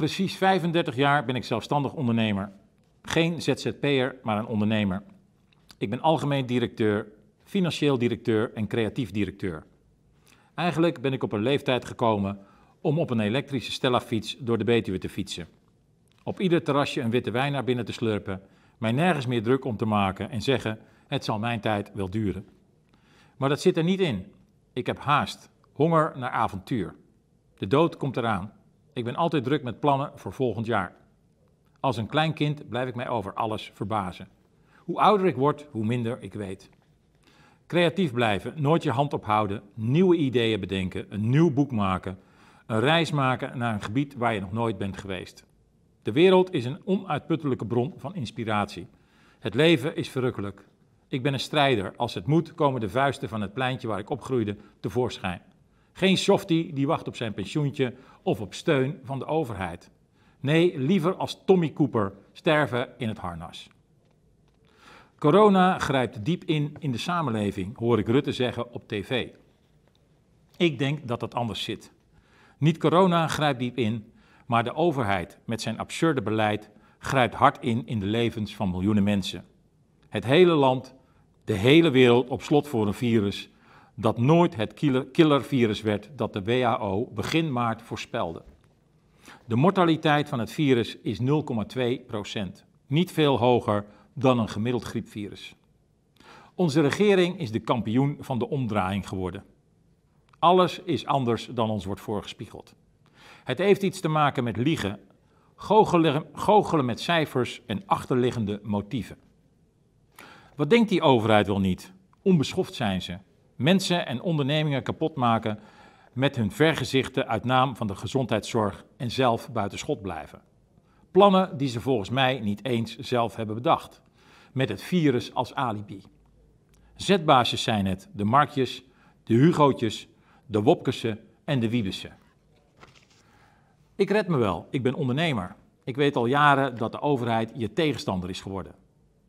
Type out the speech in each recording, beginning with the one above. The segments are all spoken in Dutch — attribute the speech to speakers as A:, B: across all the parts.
A: precies 35 jaar ben ik zelfstandig ondernemer. Geen ZZP'er, maar een ondernemer. Ik ben algemeen directeur, financieel directeur en creatief directeur. Eigenlijk ben ik op een leeftijd gekomen om op een elektrische stellafiets door de Betuwe te fietsen. Op ieder terrasje een witte wijn naar binnen te slurpen, mij nergens meer druk om te maken en zeggen: het zal mijn tijd wel duren. Maar dat zit er niet in. Ik heb haast, honger naar avontuur. De dood komt eraan. Ik ben altijd druk met plannen voor volgend jaar. Als een klein kind blijf ik mij over alles verbazen. Hoe ouder ik word, hoe minder ik weet. Creatief blijven, nooit je hand ophouden, nieuwe ideeën bedenken, een nieuw boek maken, een reis maken naar een gebied waar je nog nooit bent geweest. De wereld is een onuitputtelijke bron van inspiratie. Het leven is verrukkelijk. Ik ben een strijder. Als het moet, komen de vuisten van het pleintje waar ik opgroeide tevoorschijn. Geen softie die wacht op zijn pensioentje of op steun van de overheid. Nee, liever als Tommy Cooper sterven in het harnas. Corona grijpt diep in in de samenleving, hoor ik Rutte zeggen op tv. Ik denk dat dat anders zit. Niet corona grijpt diep in, maar de overheid met zijn absurde beleid grijpt hard in in de levens van miljoenen mensen. Het hele land, de hele wereld op slot voor een virus dat nooit het killer, killervirus werd dat de WHO begin maart voorspelde. De mortaliteit van het virus is 0,2%, niet veel hoger dan een gemiddeld griepvirus. Onze regering is de kampioen van de omdraaiing geworden. Alles is anders dan ons wordt voorgespiegeld. Het heeft iets te maken met liegen, goochelen, goochelen met cijfers en achterliggende motieven. Wat denkt die overheid wel niet? Onbeschoft zijn ze mensen en ondernemingen kapot maken met hun vergezichten uit naam van de gezondheidszorg en zelf buiten schot blijven. Plannen die ze volgens mij niet eens zelf hebben bedacht, met het virus als alibi. Zetbaasjes zijn het, de Markjes, de Hugootjes, de Wopkesen en de Wiebessen. Ik red me wel, ik ben ondernemer. Ik weet al jaren dat de overheid je tegenstander is geworden.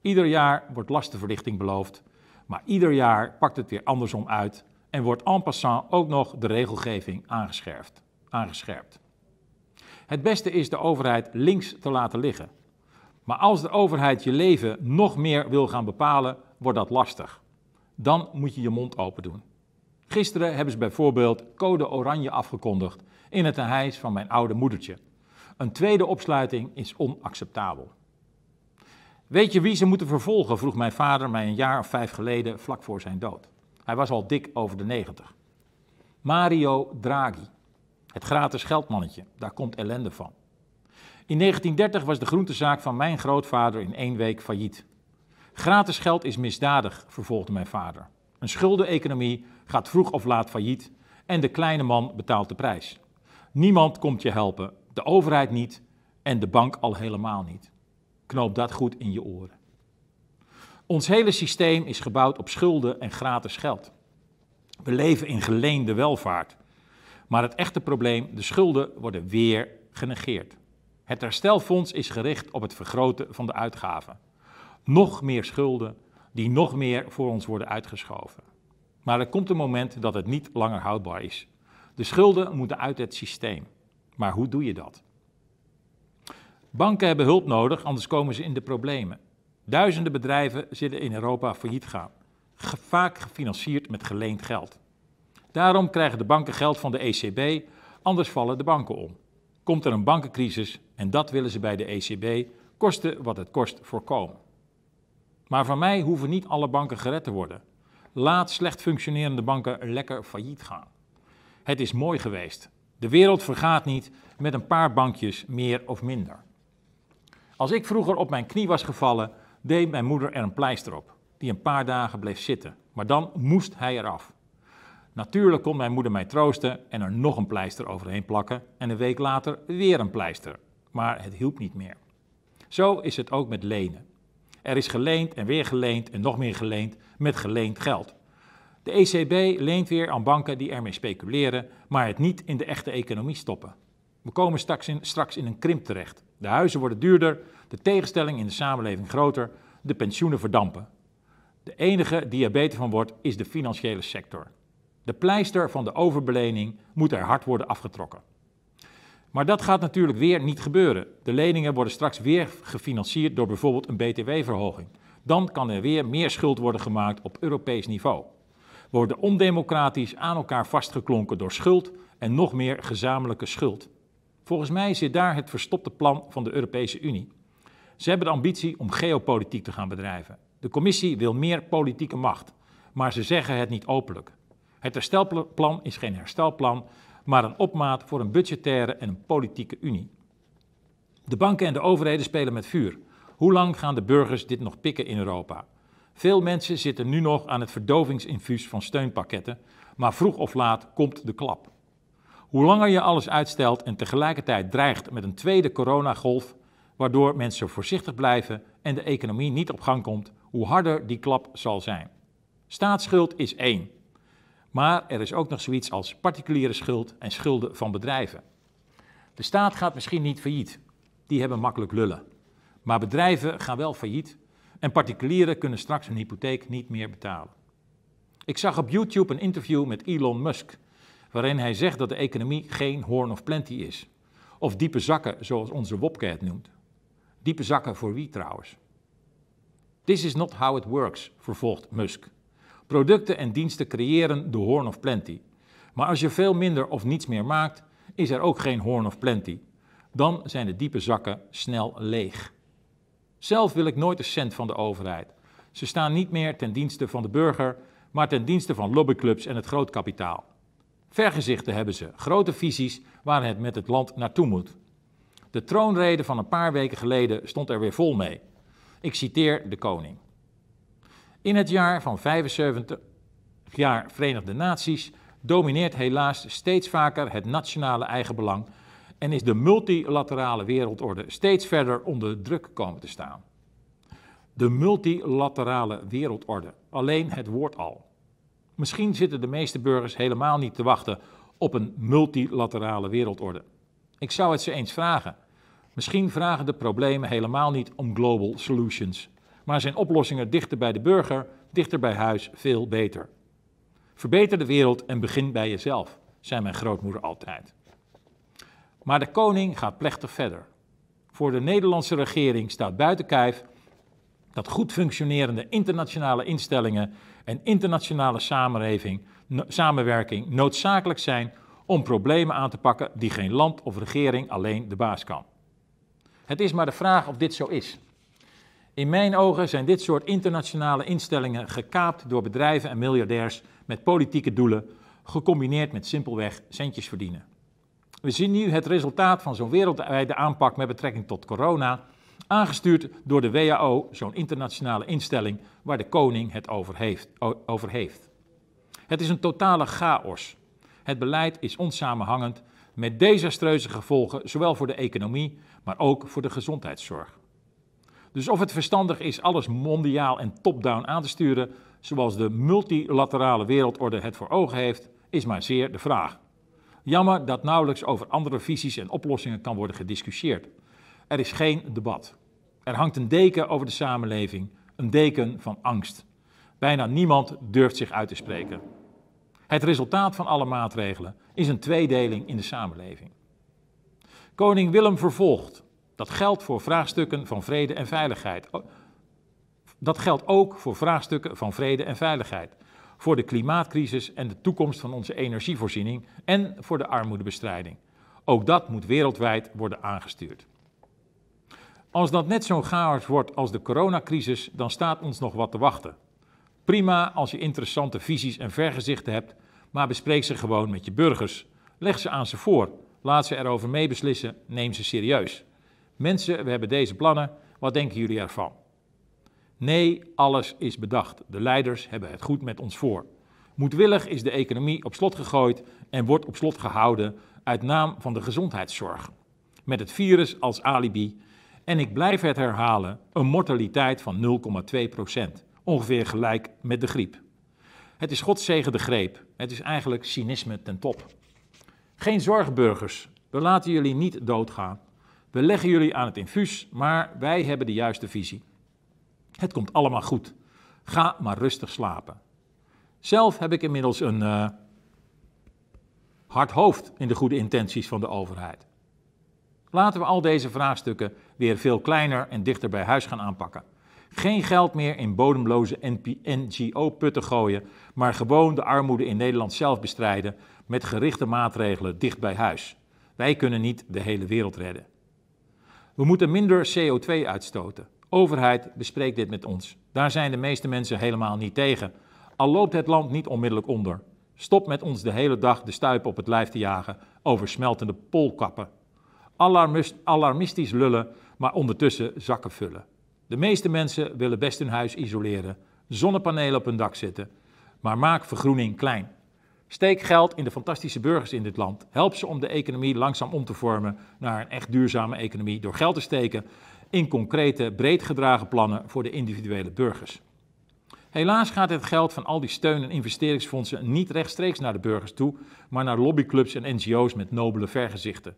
A: Ieder jaar wordt lastenverlichting beloofd maar ieder jaar pakt het weer andersom uit en wordt en passant ook nog de regelgeving aangescherpt. aangescherpt. Het beste is de overheid links te laten liggen. Maar als de overheid je leven nog meer wil gaan bepalen, wordt dat lastig. Dan moet je je mond open doen. Gisteren hebben ze bijvoorbeeld code oranje afgekondigd in het huis van mijn oude moedertje. Een tweede opsluiting is onacceptabel. Weet je wie ze moeten vervolgen? vroeg mijn vader mij een jaar of vijf geleden, vlak voor zijn dood. Hij was al dik over de negentig. Mario Draghi, het gratis geldmannetje, daar komt ellende van. In 1930 was de groentezaak van mijn grootvader in één week failliet. Gratis geld is misdadig, vervolgde mijn vader. Een schuldeneconomie gaat vroeg of laat failliet en de kleine man betaalt de prijs. Niemand komt je helpen, de overheid niet en de bank al helemaal niet. Knoop dat goed in je oren. Ons hele systeem is gebouwd op schulden en gratis geld. We leven in geleende welvaart. Maar het echte probleem, de schulden, worden weer genegeerd. Het herstelfonds is gericht op het vergroten van de uitgaven. Nog meer schulden die nog meer voor ons worden uitgeschoven. Maar er komt een moment dat het niet langer houdbaar is. De schulden moeten uit het systeem. Maar hoe doe je dat? Banken hebben hulp nodig, anders komen ze in de problemen. Duizenden bedrijven zitten in Europa failliet gaan, vaak gefinancierd met geleend geld. Daarom krijgen de banken geld van de ECB, anders vallen de banken om. Komt er een bankencrisis, en dat willen ze bij de ECB, kosten wat het kost, voorkomen. Maar van mij hoeven niet alle banken gered te worden. Laat slecht functionerende banken lekker failliet gaan. Het is mooi geweest. De wereld vergaat niet met een paar bankjes meer of minder. Als ik vroeger op mijn knie was gevallen, deed mijn moeder er een pleister op, die een paar dagen bleef zitten. Maar dan moest hij eraf. Natuurlijk kon mijn moeder mij troosten en er nog een pleister overheen plakken en een week later weer een pleister. Maar het hielp niet meer. Zo is het ook met lenen. Er is geleend en weer geleend en nog meer geleend met geleend geld. De ECB leent weer aan banken die ermee speculeren, maar het niet in de echte economie stoppen. We komen straks in, straks in een krimp terecht. De huizen worden duurder, de tegenstelling in de samenleving groter, de pensioenen verdampen. De enige die er beter van wordt is de financiële sector. De pleister van de overbelening moet er hard worden afgetrokken. Maar dat gaat natuurlijk weer niet gebeuren. De leningen worden straks weer gefinancierd door bijvoorbeeld een btw-verhoging. Dan kan er weer meer schuld worden gemaakt op Europees niveau. We worden ondemocratisch aan elkaar vastgeklonken door schuld en nog meer gezamenlijke schuld. Volgens mij zit daar het verstopte plan van de Europese Unie. Ze hebben de ambitie om geopolitiek te gaan bedrijven. De commissie wil meer politieke macht, maar ze zeggen het niet openlijk. Het herstelplan is geen herstelplan, maar een opmaat voor een budgettaire en een politieke unie. De banken en de overheden spelen met vuur. Hoe lang gaan de burgers dit nog pikken in Europa? Veel mensen zitten nu nog aan het verdovingsinfuus van steunpakketten, maar vroeg of laat komt de klap. Hoe langer je alles uitstelt en tegelijkertijd dreigt met een tweede coronagolf, waardoor mensen voorzichtig blijven en de economie niet op gang komt, hoe harder die klap zal zijn. Staatsschuld is één. Maar er is ook nog zoiets als particuliere schuld en schulden van bedrijven. De staat gaat misschien niet failliet. Die hebben makkelijk lullen. Maar bedrijven gaan wel failliet en particulieren kunnen straks hun hypotheek niet meer betalen. Ik zag op YouTube een interview met Elon Musk, waarin hij zegt dat de economie geen horn of plenty is. Of diepe zakken, zoals onze Wopke het noemt. Diepe zakken voor wie trouwens? This is not how it works, vervolgt Musk. Producten en diensten creëren de horn of plenty. Maar als je veel minder of niets meer maakt, is er ook geen horn of plenty. Dan zijn de diepe zakken snel leeg. Zelf wil ik nooit een cent van de overheid. Ze staan niet meer ten dienste van de burger, maar ten dienste van lobbyclubs en het grootkapitaal. Vergezichten hebben ze, grote visies waar het met het land naartoe moet. De troonrede van een paar weken geleden stond er weer vol mee. Ik citeer de koning. In het jaar van 75 jaar Verenigde Naties domineert helaas steeds vaker het nationale eigenbelang en is de multilaterale wereldorde steeds verder onder druk komen te staan. De multilaterale wereldorde, alleen het woord al. Misschien zitten de meeste burgers helemaal niet te wachten op een multilaterale wereldorde. Ik zou het ze eens vragen. Misschien vragen de problemen helemaal niet om global solutions, maar zijn oplossingen dichter bij de burger, dichter bij huis, veel beter. Verbeter de wereld en begin bij jezelf, zei mijn grootmoeder altijd. Maar de koning gaat plechtig verder. Voor de Nederlandse regering staat buiten kijf dat goed functionerende internationale instellingen en internationale samenwerking noodzakelijk zijn om problemen aan te pakken die geen land of regering alleen de baas kan. Het is maar de vraag of dit zo is. In mijn ogen zijn dit soort internationale instellingen gekaapt door bedrijven en miljardairs met politieke doelen, gecombineerd met simpelweg centjes verdienen. We zien nu het resultaat van zo'n wereldwijde aanpak met betrekking tot corona Aangestuurd door de WHO, zo'n internationale instelling waar de koning het over heeft, over heeft. Het is een totale chaos. Het beleid is onsamenhangend met desastreuze gevolgen, zowel voor de economie, maar ook voor de gezondheidszorg. Dus of het verstandig is alles mondiaal en top-down aan te sturen, zoals de multilaterale wereldorde het voor ogen heeft, is maar zeer de vraag. Jammer dat nauwelijks over andere visies en oplossingen kan worden gediscussieerd. Er is geen debat. Er hangt een deken over de samenleving, een deken van angst. Bijna niemand durft zich uit te spreken. Het resultaat van alle maatregelen is een tweedeling in de samenleving. Koning Willem vervolgt. Dat geldt voor vraagstukken van vrede en veiligheid. Dat geldt ook voor vraagstukken van vrede en veiligheid. Voor de klimaatcrisis en de toekomst van onze energievoorziening en voor de armoedebestrijding. Ook dat moet wereldwijd worden aangestuurd. Als dat net zo'n chaos wordt als de coronacrisis, dan staat ons nog wat te wachten. Prima als je interessante visies en vergezichten hebt, maar bespreek ze gewoon met je burgers. Leg ze aan ze voor. Laat ze erover meebeslissen. Neem ze serieus. Mensen, we hebben deze plannen. Wat denken jullie ervan? Nee, alles is bedacht. De leiders hebben het goed met ons voor. Moedwillig is de economie op slot gegooid en wordt op slot gehouden uit naam van de gezondheidszorg. Met het virus als alibi en ik blijf het herhalen, een mortaliteit van 0,2%, ongeveer gelijk met de griep. Het is Gods de greep. Het is eigenlijk cynisme ten top. Geen zorgburgers, we laten jullie niet doodgaan. We leggen jullie aan het infuus, maar wij hebben de juiste visie. Het komt allemaal goed. Ga maar rustig slapen. Zelf heb ik inmiddels een eh, hard hoofd in de goede intenties van de overheid. Laten we al deze vraagstukken weer veel kleiner en dichter bij huis gaan aanpakken. Geen geld meer in bodemloze NGO-putten gooien, maar gewoon de armoede in Nederland zelf bestrijden met gerichte maatregelen dicht bij huis. Wij kunnen niet de hele wereld redden. We moeten minder CO2 uitstoten. Overheid bespreekt dit met ons. Daar zijn de meeste mensen helemaal niet tegen. Al loopt het land niet onmiddellijk onder. Stop met ons de hele dag de stuipen op het lijf te jagen over smeltende poolkappen alarmistisch lullen, maar ondertussen zakken vullen. De meeste mensen willen best hun huis isoleren, zonnepanelen op hun dak zetten, maar maak vergroening klein. Steek geld in de fantastische burgers in dit land. Help ze om de economie langzaam om te vormen naar een echt duurzame economie door geld te steken in concrete, breed gedragen plannen voor de individuele burgers. Helaas gaat het geld van al die steun- en investeringsfondsen niet rechtstreeks naar de burgers toe, maar naar lobbyclubs en NGO's met nobele vergezichten.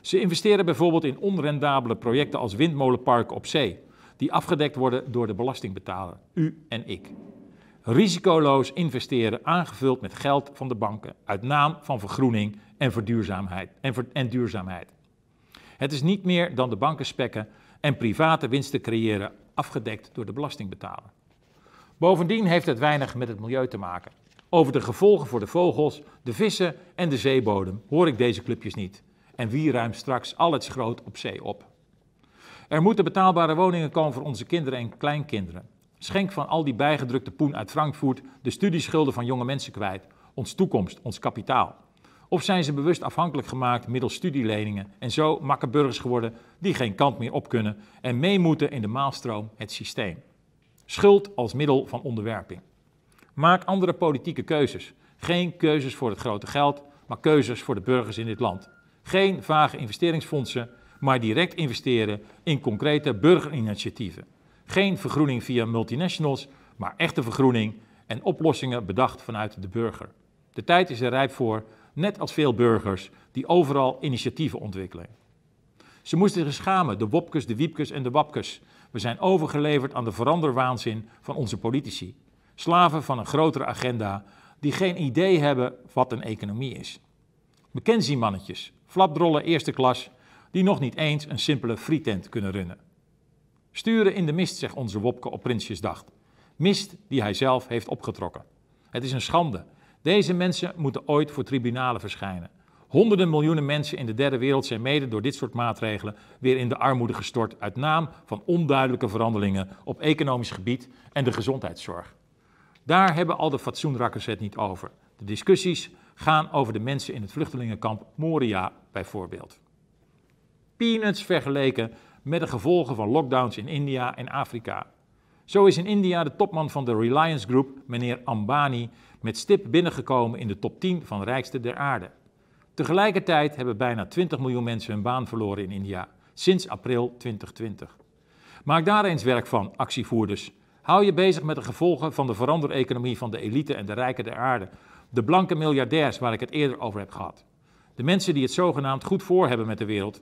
A: Ze investeren bijvoorbeeld in onrendabele projecten als windmolenparken op zee, die afgedekt worden door de belastingbetaler, u en ik. Risicoloos investeren, aangevuld met geld van de banken, uit naam van vergroening en, verduurzaamheid, en, en duurzaamheid. Het is niet meer dan de banken spekken en private winsten creëren, afgedekt door de belastingbetaler. Bovendien heeft het weinig met het milieu te maken. Over de gevolgen voor de vogels, de vissen en de zeebodem hoor ik deze clubjes niet en wie ruimt straks al het schroot op zee op? Er moeten betaalbare woningen komen voor onze kinderen en kleinkinderen. Schenk van al die bijgedrukte poen uit Frankfurt de studieschulden van jonge mensen kwijt, ons toekomst, ons kapitaal. Of zijn ze bewust afhankelijk gemaakt middels studieleningen en zo makke burgers geworden die geen kant meer op kunnen en mee moeten in de maalstroom het systeem? Schuld als middel van onderwerping. Maak andere politieke keuzes. Geen keuzes voor het grote geld, maar keuzes voor de burgers in dit land. Geen vage investeringsfondsen, maar direct investeren in concrete burgerinitiatieven. Geen vergroening via multinationals, maar echte vergroening en oplossingen bedacht vanuit de burger. De tijd is er rijp voor, net als veel burgers die overal initiatieven ontwikkelen. Ze moesten zich schamen, de Wopkes, de Wiepkes en de Wapkes. We zijn overgeleverd aan de veranderwaanzin van onze politici. Slaven van een grotere agenda die geen idee hebben wat een economie is. McKenzie-mannetjes, flapdrollen eerste klas, die nog niet eens een simpele frietent kunnen runnen. Sturen in de mist, zegt onze Wopke op Prinsjesdag. Mist die hij zelf heeft opgetrokken. Het is een schande. Deze mensen moeten ooit voor tribunalen verschijnen. Honderden miljoenen mensen in de derde wereld zijn mede door dit soort maatregelen weer in de armoede gestort uit naam van onduidelijke veranderingen op economisch gebied en de gezondheidszorg. Daar hebben al de fatsoenrakkers het niet over. De discussies gaan over de mensen in het vluchtelingenkamp Moria bijvoorbeeld. Peanuts vergeleken met de gevolgen van lockdowns in India en Afrika. Zo is in India de topman van de Reliance Group, meneer Ambani, met stip binnengekomen in de top 10 van rijkste der aarde. Tegelijkertijd hebben bijna 20 miljoen mensen hun baan verloren in India sinds april 2020. Maak daar eens werk van, actievoerders. Hou je bezig met de gevolgen van de economie van de elite en de rijken der aarde, de blanke miljardairs waar ik het eerder over heb gehad. De mensen die het zogenaamd goed voor hebben met de wereld.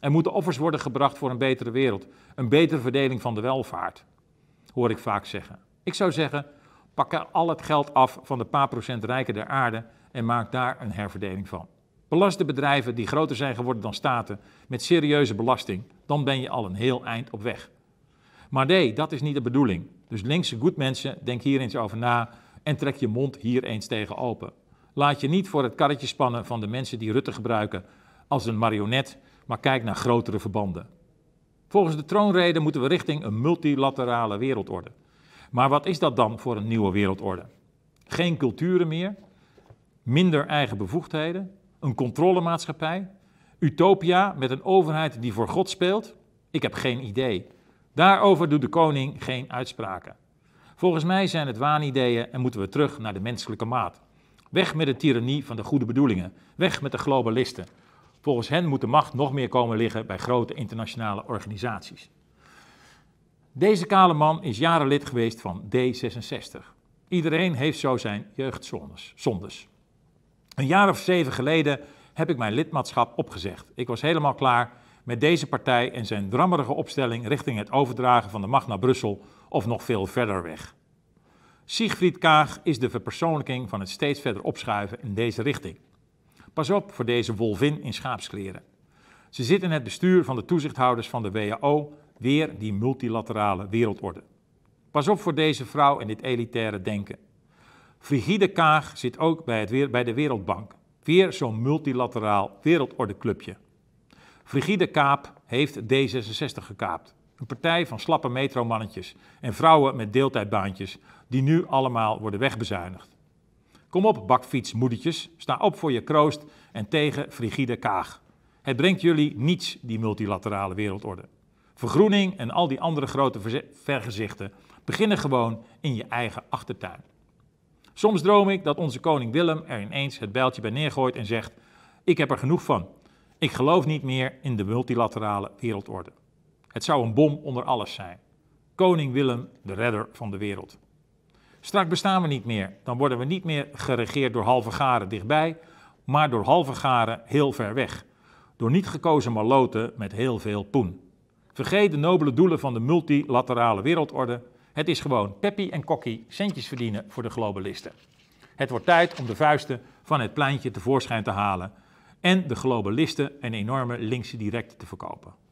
A: Er moeten offers worden gebracht voor een betere wereld, een betere verdeling van de welvaart, hoor ik vaak zeggen. Ik zou zeggen, pak al het geld af van de paar procent rijken der aarde en maak daar een herverdeling van. Belast de bedrijven die groter zijn geworden dan staten met serieuze belasting, dan ben je al een heel eind op weg. Maar nee, dat is niet de bedoeling. Dus linkse goed mensen, denk hier eens over na en trek je mond hier eens tegen open. Laat je niet voor het karretje spannen van de mensen die Rutte gebruiken als een marionet, maar kijk naar grotere verbanden. Volgens de troonrede moeten we richting een multilaterale wereldorde. Maar wat is dat dan voor een nieuwe wereldorde? Geen culturen meer, minder eigen bevoegdheden, een controlemaatschappij, utopia met een overheid die voor God speelt? Ik heb geen idee. Daarover doet de koning geen uitspraken. Volgens mij zijn het waanideeën en moeten we terug naar de menselijke maat. Weg met de tirannie van de goede bedoelingen. Weg met de globalisten. Volgens hen moet de macht nog meer komen liggen bij grote internationale organisaties. Deze kale man is jaren lid geweest van D66. Iedereen heeft zo zijn jeugdzondes. Een jaar of zeven geleden heb ik mijn lidmaatschap opgezegd. Ik was helemaal klaar met deze partij en zijn drammerige opstelling richting het overdragen van de macht naar Brussel of nog veel verder weg. Siegfried Kaag is de verpersoonlijking van het steeds verder opschuiven in deze richting. Pas op voor deze wolvin in schaapskleren. Ze zit in het bestuur van de toezichthouders van de WHO, weer die multilaterale wereldorde. Pas op voor deze vrouw en dit elitaire denken. Frigide Kaag zit ook bij, het, bij de Wereldbank, weer zo'n multilateraal wereldordeclubje. Frigide Kaap heeft D66 gekaapt. Een partij van slappe metromannetjes en vrouwen met deeltijdbaantjes die nu allemaal worden wegbezuinigd. Kom op, bakfietsmoedertjes, sta op voor je kroost en tegen Frigide Kaag. Het brengt jullie niets, die multilaterale wereldorde. Vergroening en al die andere grote vergezichten beginnen gewoon in je eigen achtertuin. Soms droom ik dat onze koning Willem er ineens het bijltje bij neergooit en zegt: Ik heb er genoeg van. Ik geloof niet meer in de multilaterale wereldorde. Het zou een bom onder alles zijn. Koning Willem, de redder van de wereld. Straks bestaan we niet meer. Dan worden we niet meer geregeerd door halve garen dichtbij, maar door halve garen heel ver weg. Door niet gekozen maloten met heel veel poen. Vergeet de nobele doelen van de multilaterale wereldorde. Het is gewoon peppie en kokkie centjes verdienen voor de globalisten. Het wordt tijd om de vuisten van het pleintje tevoorschijn te halen en de globalisten een enorme linkse directe te verkopen.